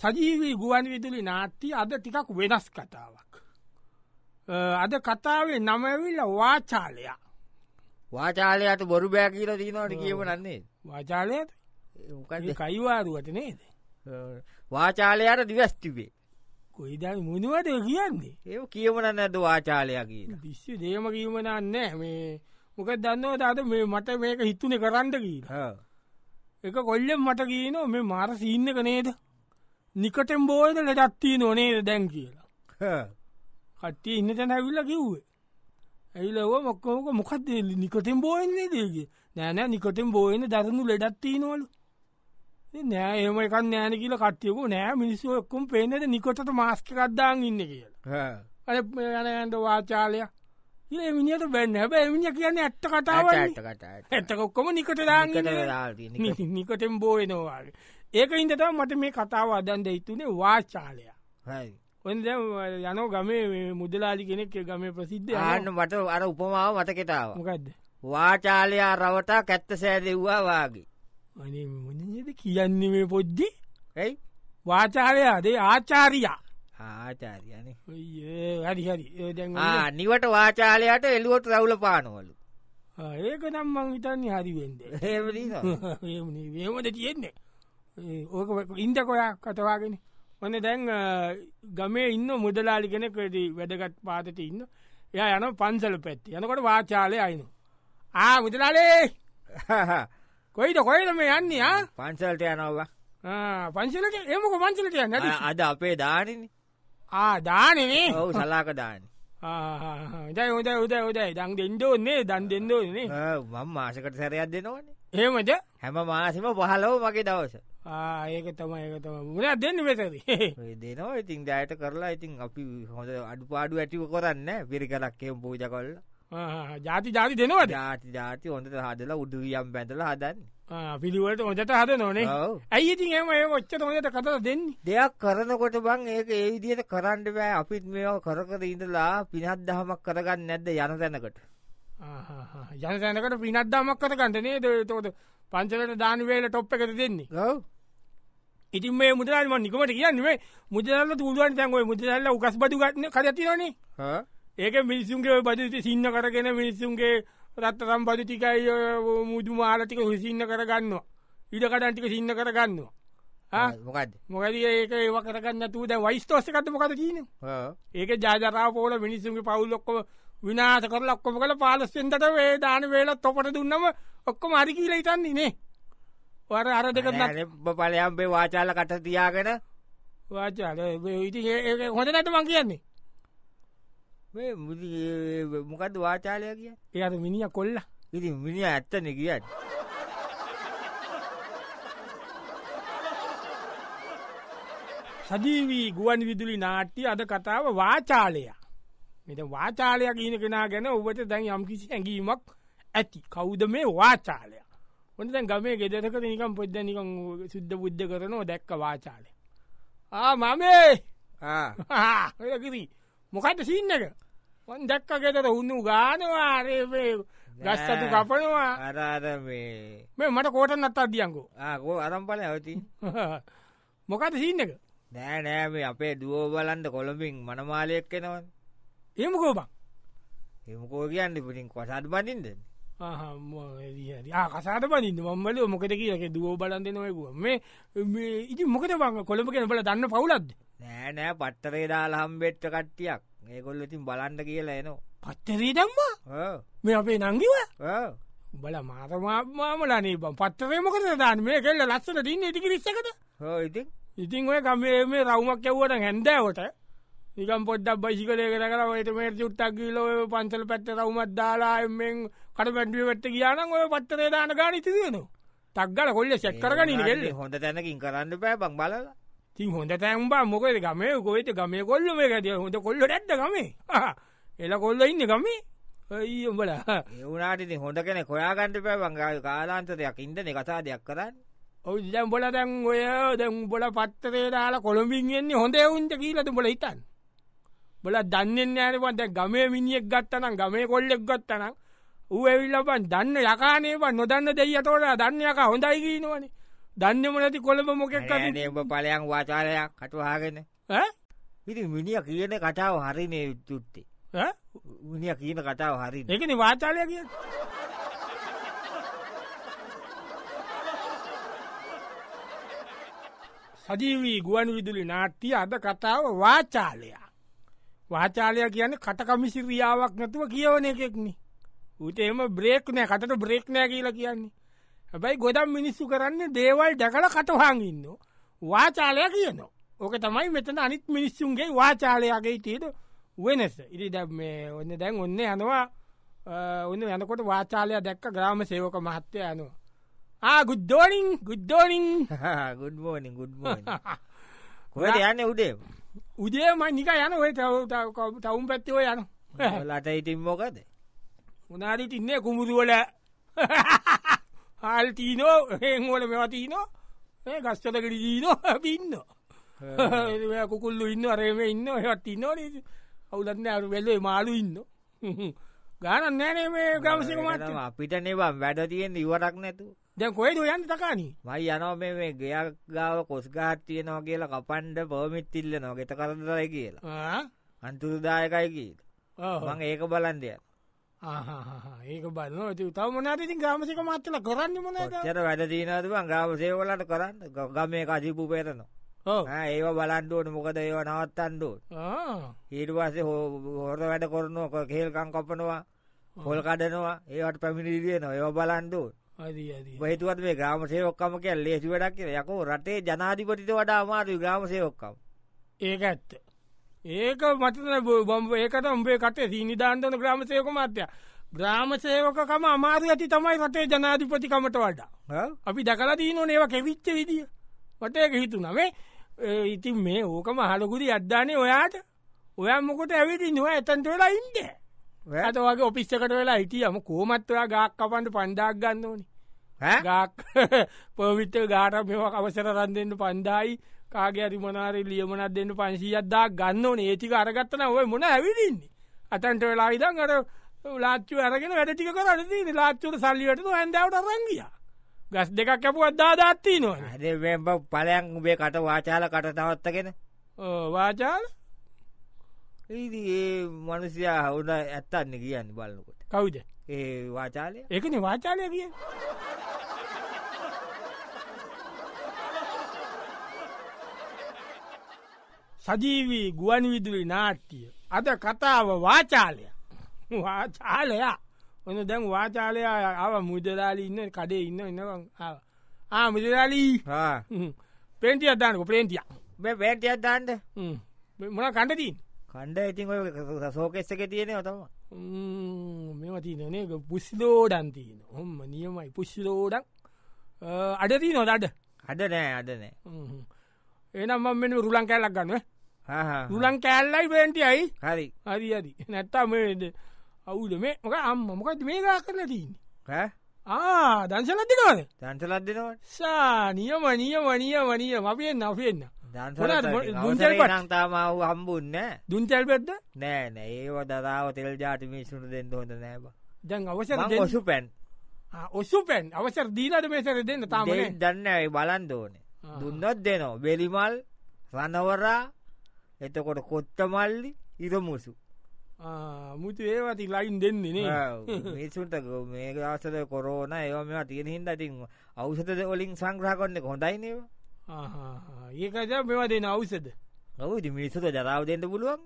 සජීවී ගුවන් විදුලි නාට්‍ය අද ටිකක් වෙනස් කතාවක්. අද කතාවේ නමවිල්ල වාචාලයා වාචාලයට බොරු බෑ කියල තිීනවට කියව නන්නේ වාචාලයට කයිවාරුවට නේද වාචාලයට දිවස්ටිබේ කොයිද මුදුවද කියන්නේ ඒ කියවනන්න ඇද වාචාලයකි විශ්ව දේම කියවනන්න මේ මොක දන්නව අද මේ මට මේක හිතුනේ කරන්න කියීන එක කොල්ලෙන් මට කියනෝ මේ මාර සිීන්නක නේද නිකටෙම් බෝයද ලටත්තිී නොනේද දැන් කියලා කට්ටිය ඉන්න තැන ඇවිල්ල කිව්වේ ඇවිලව මොක්කෝක මොකක්ද නිකටෙම් බෝයන්නේ දේගේ නෑනෑ නිකටෙම් බෝයන දරනු ලෙඩත්තිී නොලු නෑ එම එකක් නෑන කියල කටයකු නෑ මිනිස්සු එක්කුම් පේනට නිකොටට මාස්ක කද්දාන් ඉන්න කියලා අන යනට වාචාලය ඒ මිනිට බැන්න හැබ එමිනි කියන්න ඇත්ත කතාව ඇත්තකොක්කොම නිකට දාන්න නිකටෙම් බෝයනවාගේ ඒක ඉන්දට මට මේ කතාව අදන්ද ඉතුනේ වාචාලය ඔද යන ගමේ මුදලාලි කෙනෙක් ගමේ ප්‍රසිද්ධ ආන්න මට අර උපමාව මතකෙතාව මොකක්ද වාචාලයා රවටා කැත්ත සෑදෙව්වා වාගේ අනද කියන්නේ මේ පොද්දි ඇයි වාචාලයාදේ ආචාරයා ආචාරයන හරිහරි නිවට වාචාලයට එලුවට රවුල පානවලු ඒක නම්මං හිතන්නේ හරිවෙන්ද ඒම ඒමද තියෙන්නේ ඕක ඉන්දකොයක් කතවාගෙන ඔන්න දැන් ගමේ ඉන්න මුදලාලි කෙනෙ ක්‍රදී වැඩගත් පාතට ඉන්න ය යන පන්සල පැත්ති යනකොට වාචාලය අයිනු ආ මුදලාලේ කොයිද කොයිද මේ යන්නේ ආ පන්සල්ට යනෝග පංචලට එමක පංචලට යන්න අද අපේ දානන ආ දානනේ ඔවු සලාක දාන දැයි හොද උද උදයි දං දෙෙන්ඩෝන්නේ දන් දෙෙන්ඩෝන්නේ මං මාසකට සැරයක් දෙනවන එහෙමද හැම මාසම පහලෝ මගේ දවස ඒක තමයි ඒක තම මුණක් දෙන්න වෙතරදි දෙනවා ඉතින් දෑයට කරලා ඉතින් අපි හොඳ අඩු පාඩු ඇටිව කරන්න පිරි කරක්කේ පූජ කොල්ල ජාති ජාති දෙනවා ජාති ජාති හොඳ හදලා උඩුවියම් බැඳල හදන්න පිළිවට හොඳට හද නොනේ ඇයි ඉතින් එම ඒ ඔච්ච හොඳට කතර දෙන්න දෙයක් කරනකොට බං ඒක ඒ විදියට කරන්න බෑ අපිත් මේ කරකර ඉඳලා පිනත් දහමක් කරගන්න නැද්ද යන තැනකට යන තැනකට පිනත් දාමක් කරගන්න නේද තෝද පංචලට දාන වේල ටොප් එකද දෙන්නේ ගව ඉතින් මේ මුදලාම නිකමට කියන්න මේ මුදල්ල තුළුවන් තැන්ගොයි මුදල්ල උකස් බදු ගන්න කරතිරනේ ඒක මිනිසුන්ගේ බදු සින්න කරගෙන මිනිස්සුන්ගේ රත්තරම් බදු ටිකයි මුදු මාලතික හුසින්න කරගන්නවා ඉඩ කඩන්ටික සින්න කරගන්නවා මොකද මොකද ඒක ඒව කරගන්න තුද වයිස්තෝස්සකත මොකද කියන ඒක ජාජරාපෝල මිනිස්සුන්ගේ පවුල්ලොක්කො විනාස කරල ඔක්කොම කළ පාලස්සෙන්ට වේ දාන වේලත් තොපට දුන්නම ඔක්කොම අරි කියලා ඉතන්නේ නේ වර අර දෙක පලයම්බේ වාචාල කට තියාගෙන වාචාල ඉති ඒ හොඳ නැට මං කියන්නේ මේ මොකද වාචාලය කිය එයාද මිනිිය කොල්ල ඉති මිනිිය ඇත්තන කියන්න සජීවී ගුවන් විදුලි නාට්‍ය අද කතාව වාචාලය මෙත වාචාලයක් ඉන කෙනා ගැන ඔබට දැන් යම්කිසි ඇඟීමක් ඇති කෞද මේ වාචාලයක් ඔන්න දැන් ගමේ ගෙදරකද නිකම් පොද්ද නිකං සුද්ධ බුද්ධ කරනවා දැක්ක වාචාලේ ආ මමේ ඔයකිරී මොකක්ද සින්නක ඔන් දැක්ක ගෙදර උන්නු ගානවාරේ ගස්සතු කපනවා අරාරමේ මේ මට කෝට නත් අදියංකු ආකෝ අරම්පල ඇවති මොකද සින්නක නෑ නෑමේ අපේ දුවෝ බලන්ට කොළඹින් මනමාලයක් කෙනවන් එමකෝබක් එමකෝ කියන්න පුටින් කොටත් බඳින්දන්නේ ආකසාට පනින්න මම්මල මොකට කියලක දුවෝ බලන්ද නොයකුව මේ ඉති මොකට බං කොළඹ කෙන බල දන්න පවුලක්ද නෑනෑ පත්තරේ දාලාම් වෙච්ච කට්ටියක් ඒකොල්ල ඉතින් බලන්ඩ කියලා එනවා පත්තරේ දම්වා මේ අපේ නංගිව බල මාතමාමලනේ බම් පත්තරේ මොකද දාන මේ කෙල්ල ලස්සන තින්න ඉතිකි රිස්සකට ඉති ඉතින් ඔය කමේ මේ රවුමක් ඇව්වට හැන්දෑවට නිකම් පොඩ්ඩක් බයිසිකලය කර කර ට මේ චුට්ටක් කියලෝ පන්සල පැත්ත රවුමත් දාලා එෙන් අර වැඩිය වැට්ට ගියානම් ඔය පත්තරේ දාන ගාන ඉතිදෙනවා. තක්ගල කොල්ල සෙට් කරගන්න ගෙල්ල හොඳ තැනකින් කරන්න පෑ බං බලල ති හොඳ තැම්බා මොකද ගමේ කොයිට ගමේ කොල්ල මේ ගැතිය හොඳ කොල්ල ඇත්ත ගමේ එල කොල්ල ඉන්න ගමේ ඒඹල ඒවනාට හොඳ කෙන කොයාගන්ට පෑ බංගාය කාලාන්ත දෙයක් ඉදන කතා දෙයක් කරන්න ඔදම් බොල දැන් ඔය දැන් බොල පත්තරේ දාලා කොළඹින් එන්නේ හොඳ උන්ට කියීලතු බොල හිතන් බොල දන්නෙන් ෑනපන්ට ගමේ මිනිියෙක් ගත්තනම් ගමේ කොල්ලෙක් ගත්තනම් ඌ ඇවිල්ලබන් දන්න යකානේබන් නොදන්න දෙයියතෝට දන්නයක හොඳයි කියීනවනේ දන්නම නැති කොළඹ මොකෙක් නේබ පලයන් වාචාලයක් කටුහාගෙන ඉති මිනිිය කියන කටාව හරිනේ යුත්තුත්තේ මිනිිය කියන කතාව හරි එකන වාචාලය කිය සජීවී ගුවන් විදුලි නාට්ටිය අද කතාව වාචාලයා වාචාලය කියන කටකමිසිරියාවක් නැතුව කියවන එකෙක්නේ ඌට එම බ්‍රේක් නෑ කටට බ්‍රේක් නෑ කියලා කියන්නේ හැබැයි ගොඩම් මිනිස්සු කරන්න දේවල් දැකල කටහාගින්න වාචාලය කියනවා ඕක තමයි මෙතන අනිත් මිනිස්සුන්ගේ වාචාලයාගේ තිීද වෙනස ඉරි දැ මේ ඔන්න දැන් ඔන්න යනවා ඔන්න යනකොට වාචාලය දැක්ක ග්‍රාම සේවක මහත්තය යනවා ආ ගුද්දෝනිින් ගුද්දෝනිින් ගුඩ්බෝනි ගුඩ්බෝ කොට යන්න උඩේ උදේ මනික යන ඔය තවුම් පැත්තිව යන ලට ඉතින් මොකද මොනාරිට ඉන්න කුමුදුවල හල්තිීනෝ හෙංවල මෙවතිීනෝ ගස්තලකට ජීනෝ පින්න කුකුල්ලු ඉන්න අරම ඉන්න හෙවත් ඉන්න අවුලන්න අරු වෙල්ලේ මාලු ඉන්න ගාන නෑනේ මේ ගමසික මට අපිට නවා වැඩ තියෙන් ඉවරක් නැතු දැ කොයිද යන්න තකානි මයි යනෝ මේ ගයක් ගාව කොස්ගාත් තියනවා කියලා කපන්ඩ පොමිත්තිල්ල නොගෙත කරදරයි කියලා අන්තුරුදායකයි කියීට මං ඒක බලන්දයක් ඒක බන්න තව මනාති ගාමසික මත්තල කරන්න මන චර වැඩ දීනතුවන් ගාමසේවලට කරන්න ගමේ කජිපු පේරනවා ඒව බලන්ඩුවන මොකද ඒව නවත්තන්ඩු ඊටවාසේ හෝහෝර වැඩ කරනවා කේල්කං කොපනවා හොල් කඩනවා ඒවට පැමිණිරියන ඒව බලන්ඩු බහිතුවත් මේ ග්‍රාමසයෝක්කම කැල් ලේසි වැඩක් කියෙන යකෝ රටේ ජනාධිපතිට වඩා අමාරු ග්‍රාමසයෝක්කම් ඒක ඇත්ත ඒක මතන බොම්බ ඒකට උඹේ කටේ සීනිධාන්තන ග්‍රාමසයක මත්‍යය. බ්‍රාමසයකම අමාර ඇති තමයි රටේ ජනාධිපතිකමට වඩා අපි දකල දීන ඒව කෙවිච්ච විදිිය වටයක හිතු නමේ ඉතින් මේ ඕකම හලකුදි අද්‍යානය ඔයාට ඔයා මොකට ඇවිදි නවා ඇතන්ට වෙලා ඉන්ද ඇත වගේ ඔපිස්සකට වෙලා හිටියම කෝමත්වයා ගාක් කපන්ට පණ්ඩාක් ගන්න ඕනි ගාක් පවිත්ත ගාට මෙවා අවසර රන්දෙන්ට පන්දායි කාගේ ඇරි මනාරේ ලියමනක් දෙන්න පන්සීයත්දා ගන්න ඕන ඒතික අරගත්තන ඔය මොන ඇවිදින්නේ අතන්ට වෙලා ඉදන් අර ලාච්චු අරගෙන වැඩටික කරද ලාච්චුට සල්ලිවටතු ඇන්දාවට රංගිය ගස් දෙකක් කැපු අද්දා දත්ති නො හදබ පලයක් උබේ කට වාචාල කට තවත්තගෙන වාචාල ඒ මනුසියා හවුන ඇත්තන්න කියන්න බලන්නකොට කවුද ඒ වාචාලය එකන වාචාලය කිය. සජීවී ගුවන්විදුලි නාට්ටිය අද කතාව වාචාලය වාචාලයා ඔන්න දැන් වාචාලයා අව මුදලාලි ඉන්න කඩේ ඉන්න ඉන්නවන් ආ මුදලාලී පෙන්ටිය අදාන්නක පලේන්ටිය පේටිය අදාන්ට මොන කණ්ඩතින් කණ්ඩ ඉතින් ඔය සෝකෙස්ස එක තියෙන ඔතම මෙම තියනනේ පුස්්දෝඩන් තියෙන හොම නියමයි පුෂ්දෝඩක් අඩතිී නොදඩ අඩ නෑ අඩ නෑ එනම් මෙ රුලන් කැල්ලක් ගන්න දුලන් කෑල්ලයි පේන්ටියයි හරි හරි හරි නැත්තම් අවුද මේ මොක අම්ම මොකද මේ ගා කරන තියන්නේ ආ දංශලත්තිකවද දංශලත්දනවට සා නියම නියම නියම නියම අපියෙන් අපියෙන්න්න තාම හම්බුන්න දුන්චල් පෙත්ද නෑ නෑ ඒව දදාව තෙල් ජාටි මිසුට දෙන්න හොඳ නෑබ දැන් අවසර ඔසු පැන් ඔසු පැන් අවසර දීනට මේසර දෙන්න තාම දන්න බලන් දෝනේ දුන්නොත් දෙනෝ බෙලිමල් රනවරා එතකොට කොත්ත මල්ලි ඉරමුසු මුතු ඒවති ලයින් දෙන්නේ මිසුන්ට මේ ආසද කොරෝන ඒවා මෙවා තියෙන හින්ද ඉතින් අවසත ඔලින් සංග්‍රහ කොන්නේ හොඳයිනවා ඒකද මෙවා දෙන අවසද ඔවුති මිනිසුට ජරාව දෙන්න පුළුවන්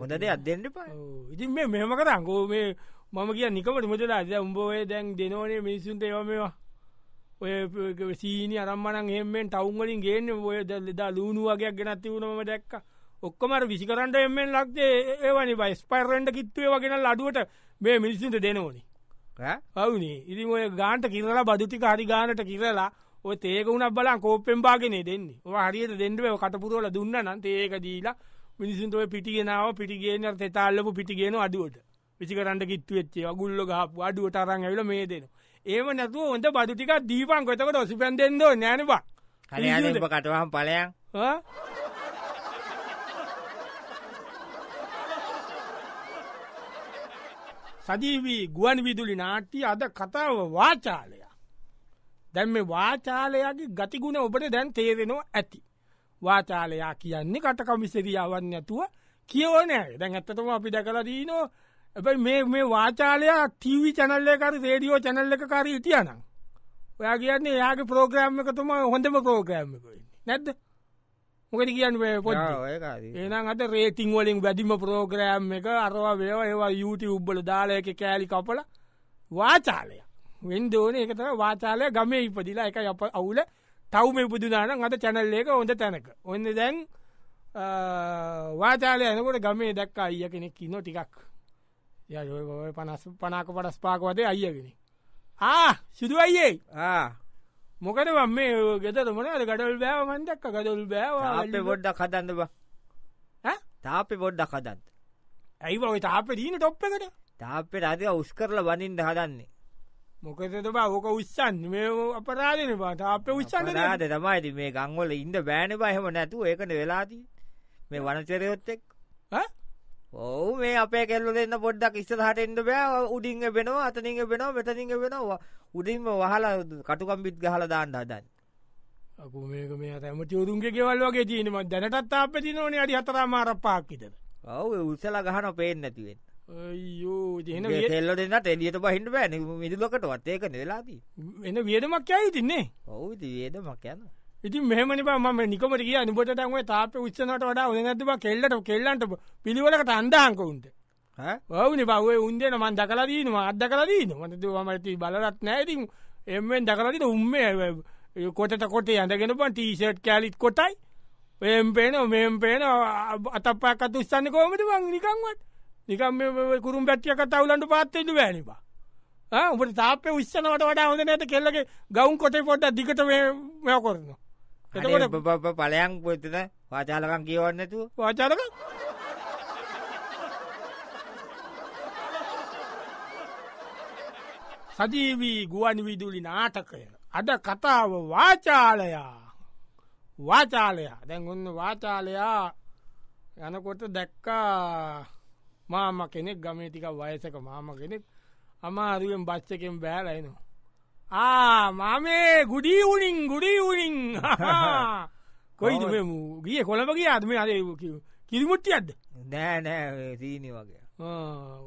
හොඳ දෙයක් දෙන්න පා ඉතින් මේ මෙහම කරංකෝ මේ මම කිය නිකමට මුතුලා අද උඹෝය දැන් දෙනෝනේ මිනිසුන්ට ඒවා මේවා ඔය සීනි අරම්මනන් එහෙමෙන් ටවුන්වලින් ගේන්න ඔය දල්ලෙදා ලූුණු වගේයක් ගෙනත්තිවුණම දැක්කා ඔක්කොමර විසිකරන්ට එමෙන් ලක්දේ ඒවනි බයි ස්පර්රෙන්ට කිත්වේ වගෙන අඩුවට මේ මිනිසින්ට දෙනඕනි අවුනේ ඉරි ඔය ගාන්ට කිරලා බදුති හරි ගානට කිරලා ඔය ඒක වුණ බලා කෝපෙන් බාගෙන දෙන්නේ හරියට දෙන්නව කටපුරුවල දුන්න නන්ත ඒක දීලා මිනිසින්තුව පිටිගෙනාව පිටිගේන තෙතාල්ලපු පිටිගෙන අඩුවට විසිකරන්ට කිත්තු වෙච්චේ ගුල්ල ගහපු අඩුවට අරන් ඇවිල මේ දෙන ඒම නැතුව හොඳ බදුටික දීපන් කොතකට ඔසිපැන් දෙෙන්දෝ නෑනවා කටවාම් පලයන් සජීවී ගුවන් විදුලි නාට්‍ය අද කතාව වාචාලය. දැන් මේ වාචාලයාගේ ගතිගුණ ඔබට දැන් තේරෙනවා ඇති. වාචාලයා කියන්නේ කටකමිසිරියාවන් ඇතුව කියවනෑ දැන් ඇත්තතම අපි දැකල දීනෝ ඇැයි මේ මේ වාචාලයා ටීවි චැනල්ලකර රේඩියෝ චැනල්ල එක කාර හිටියනම්. ඔයා කියන්නේ යාගේ ප්‍රෝග්‍රෑම් එක තුම හොඳම ප්‍රෝග්‍රෑම්මක නැද්ද මොකට කියන්න එනම් අට රේටිං වලින් වැඩිම ප්‍රෝග්‍රෑම් එක අරවා වේව ඒවා යුටි උබ්බල දාලයක කෑලි කපල වාචාලය වෙන්දෝන එකත වාචාලය ගමේ ඉපදිලා එක අප අවුල තවම ඉපදුනාන අත චැනල්ලේක හොඳ තැනක ඔන්න දැන් වාචාලය එනකොට ගමේ දැක්ක අයිය කෙනෙක් කින්නො ටිකක් යය පනස් පනාක පටස් පාකවතේ අයියගෙන ආ සිදු අයියේ ආ මොකද වම් මේ ගෙදර මොනද ගඩල් බෑව මන්දක්ක ගඩල් බෑව පොඩ්ඩක් හදන්න බා තාපේ පොඩ්ඩක් හදන්න ඇයි ඔය තාපේ දීන ටොප් එකට තාපේ රාධක උස් කරලා වනින්ද හදන්නේ මොකද බා ඕක උස්සන් මේ අපරාධන බා තාපේ උස්සන්න රාද තමයිද මේ ගංවල ඉන්න බෑන බා එහෙම නැතුව ඒකන වෙලාදී මේ වනචරයොත් එක්ක ඈ ඔවු මේ අපේ කෙල්ල දෙන්න පොඩ්ඩක් ඉස්සරහට එන්න බෑ උඩින් වෙනවා අතනින් වෙනවා මෙතනින් වෙනවා උඩින්ම වහලා කටුකම්බිත් ගහලා දාන්න හදන් අකු මේක මේ තැමති උරුන්ගේ ගෙවල් වගේ ජීනම දැනටත් අප තිනෝනේ අඩි හතරා මාරපාක්කිතද ඔව උත්සල ගහන පේෙන් නැතිවෙන් අයෝ ෙල්ල දෙන්න එලියට පහිට බෑන මිදි ලොකටවත් ඒක නෙලාදී එන්න වියදමක් යයි තින්නේ ඔවු වියදමක් යනවා ඉතින් මෙහමනි ම නිකමට කිය නිබට දැන්ව තාප උත්සනට වඩා උනැතිබ කෙල්ලට කෙල්ලන්ට පිළිවලට අන්දාංකවුන්ට ඔවුනි බව උන්දන මන් දකලදීනවා අද කලදීන මතතුවමති බලරත් නෑතින් එෙන් දකලදිට උම්ම කොටට කොටේ ඇඳගෙන පන් ටීෂට් කෑලිත් කොටයි එම් පේන මෙම් පේන අතපා කතුස්සන්න කෝමට වන් නිකංවත් නිකම් කුරුම් පැට්ටිය කතවුලන්ට පාත්තෙන්ට වැනිවා ඔට තාපේ උස්සනවට වඩා හොඳ නැත කෙල්ලගේ ගෞන් කොටේ පොට දිගට මෙය කරනවා එතකොට පලයන් පොතන වාචාලකම් කියවන්නතු වාචාලක සජීවී ගුවන් විදුලි නාටකය අද කතාව වාචාලයා වාචාලයා දැන් ඔන්න වාචාලයා යනකොට දැක්කා මාම කෙනෙක් ගමේ ටික වයසක මාම කෙනෙක් අමාරුවෙන් බච්චකෙන් බෑලයිනවා ආ මාමේ ගුඩී වුනින් ගුඩී වුනින් කොයිද මෙම ගිය කොළඹ ගියාද මේ අර කිරිමුට්ටියක්ද නෑ නෑ සීනි වගේ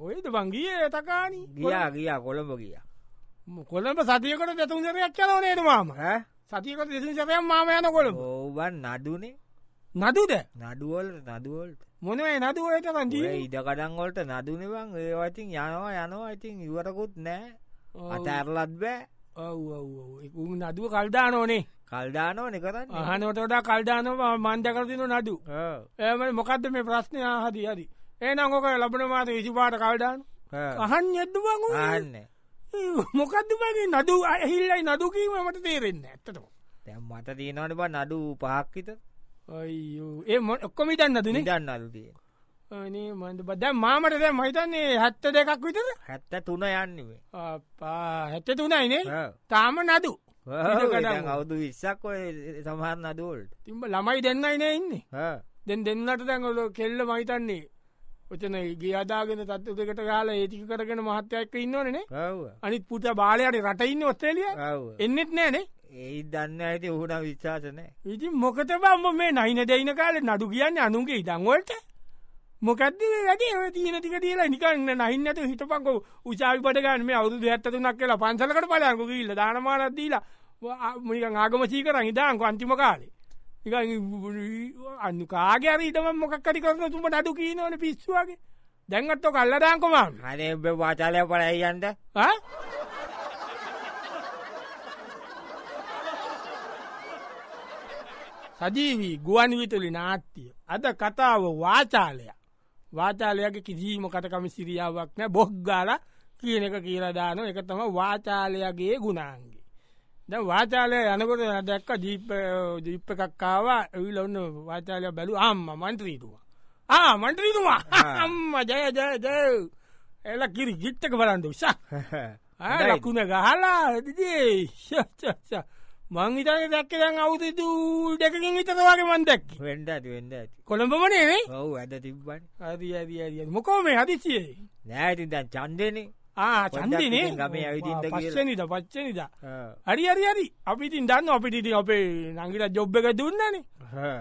ඔයද බංගිය තකානි ගියා ගියා කොළඹ ගිය කොළඹ සතියකට දෙතුන් සරයක් චලෝ නේද මාම සතියකට දෙතුන් සරයක් මාම යන කොළඹ ඔවන් නඩුනේ නදුද නඩුවල් නදුවල්ට මොනේ නදුවලට රජී ඉඩකඩන්වලට නදුනවන් ඒවතින් යනවා යනවා ඉතින් ඉවරකුත් නෑ අතඇරලත් බෑ ඔව් නදුව කල්දාන ඕනේ කල්දානෝ නිකරන්න අහනොටට කල්දානව මන්දකරතින නඩු ඒම මොකක්ද මේ ප්‍රශ්නය හරි හරි ඒනම් ඕක ලබන මාත විසිපාට කල්ඩාන අහන් යද්දුවන් හන්න මොකක්ද වගේ නඩු ඇහිල්ලයි නඩුකීම මට තේරෙන්න ඇත්තට තැම් මට දීනවට බ නඩු පහක්කිත ඒ ඔක්කොමිටන්න දන දන්නල්දේ බද මාමට දැ මහිතන්නේ හැත්ත දෙකක් විතර හැත්ත තුන යන්නේ හැත්ත තුනයිනේ තාම නදු අවුදු විස්සක් ඔය සමහර නදුවල්ට තිම්බ ළමයි දෙන්නයින ඉන්නේ දෙන් දෙන්නට දැන්ගොල කෙල්ල මහිතන්නේ ඔචන ගේ අදාගෙන තත්ව දෙකට ගාල ඒටික කරගෙන මහත්තයක් ඉන්නවනේ අනිත් පුත බාලයට රටයින්න ඔස්ටේලිය එන්නෙත් නෑනේ ඒ දන්න ඇති ඔහුන විශාසනෑ ඉතින් මොකත බම්ම මේ නයින දෙයින කාලේ නඩු කියන්න අනුන්ගේ ඉදංවලට මොකක්ද වැඩේ ඔය තියෙන ටික තියලා නිකන් නැහින්නට හිටපන්කෝ උචාවි බඩ ගන්න මේ අවුරුදු 73ක් කියලා පන්සලකට බලයන්කෝ ගිහිල්ලා දානමානක් දීලා නිකන් ආගම සීකරන් ඉදාන්කෝ අන්තිම කාලේ නිකන් අනු කාගේ හරි ඉදමන් මොකක් හරි කරන තුඹට අඩු කියනවනේ පිස්සුවගේ දැන්ගත්ත කල්ලදාංකො මම අනේ ඔබ වාචාලය පලයන්ද සජීවී ගුවන් විතුලි නාට්‍යය අද කතාව වාචාලයක් වාචාලයගේ කිසිීම කටකම සිරියාවක් නෑ බොහ්ගාල කියන එක කියලදාන එක තම වාචාලයගේ ගුණාන්ගේ. ද වාචාලය යනකොට දැක්ක ජීප්ප එකක්කාවා ඇවිල ඔන්න වාචාලය බැලු අම්ම මන්ත්‍රීතුවා. ආ මන්ත්‍රීතුමා අම්ම ජයජයජ එල කිරි ගිත්තක බලන්ඩ සා ලකුණ ගහලා ඇතිදේ ශච්චච්චා. මංහිතන දැක්කදන් අවුදු දෙකකින් විතරවාගේ මන් දැක් වඩ වෙඩ කොළඹම නෙවේ ඔව ඇද තිබ්බන් අදී අදී අදිය මොකෝ මේ හදිසියේ නෑතිද චන්දනේ චන්දනේ ගමේ ඇවිදිට පස්සනිද පච්චනිද හරි හරි හරි අපිතින් දන්න අපිටිට අපේ නංගිට ජොබ් එක දුන්නනේ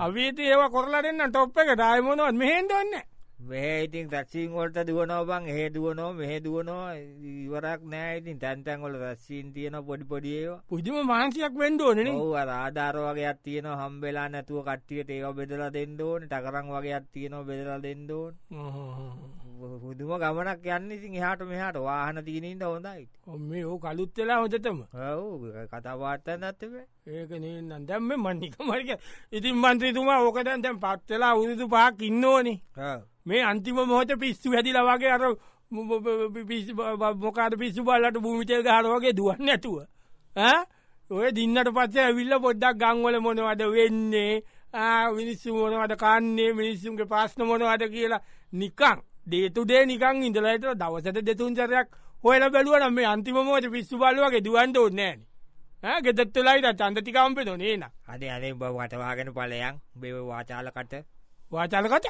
අවිට ඒවා කොරලා දෙන්න ටොප් එක ටයිමොනවත් මෙහෙන්දවන්නේ මෙහෙ ඉතින් රැස්වීම් වලට දුවනවා බං එහෙ දුවනවා මෙහෙ දුවනවා ඉවරක් නෑ ඉතින් තැන් තැන් වල රැස්වීම් තියෙන පොඩි පොඩි ඒවා පුදුම මහන්සියක් වෙන්න ඕනේ නේ ඔව් අර ආධාර වගේක් තියෙනවා හම්බෙලා නැතුව කට්ටියට ඒවා බෙදලා දෙන්න ඕනේ ටකරන් වගේක් තියෙනවා බෙදලා දෙන්න ඕනේ පුදුම ගමනක් යන්නේ ඉතින් එහාට මෙහාට වාහන තියෙන ඉඳ හොඳයි මේ ඕක අලුත් වෙලා හොඳටම ඔව් කතා වාර්තා නැත්තේ ඒක නේනම් දැම්ම මන්නික මරික ඉතින් මන්ත්‍රීතුමා ඕක දැන් දැන් පත්වෙලා උරුදු පහක් ඉන්න ඕනේ මේ අන්තිම මොහොත පිස්සු හැදිලා වගේ අර මොකාට පිස්සු බල්ලට භූමිතල් ගහරවගේ දුවන්න ඇතුව. ඔය දින්නට පස්සේ ඇවිල්ල පොඩ්ඩක් ගංවල මොනවද වෙන්නේ මිනිස්සු මොනවද කන්නේ මිනිස්සුන්ගේ ප්‍රශ්න මොනවද කියලා නිකං දේතුදේ නිකං ඉඳලාට දවසට දෙතුන්චරයක් හොල බැලුවන මේ අන්තිමෝට පිස්සු බල්ලුවගේ දුවන්ට ඕන්නෑන. ගෙදත්තුලයිට චන්දතිකම්පෙ නොනේන අද අදේ බ වටවාගෙන පලයන් බෙව වාචාලකට වාචාලකට?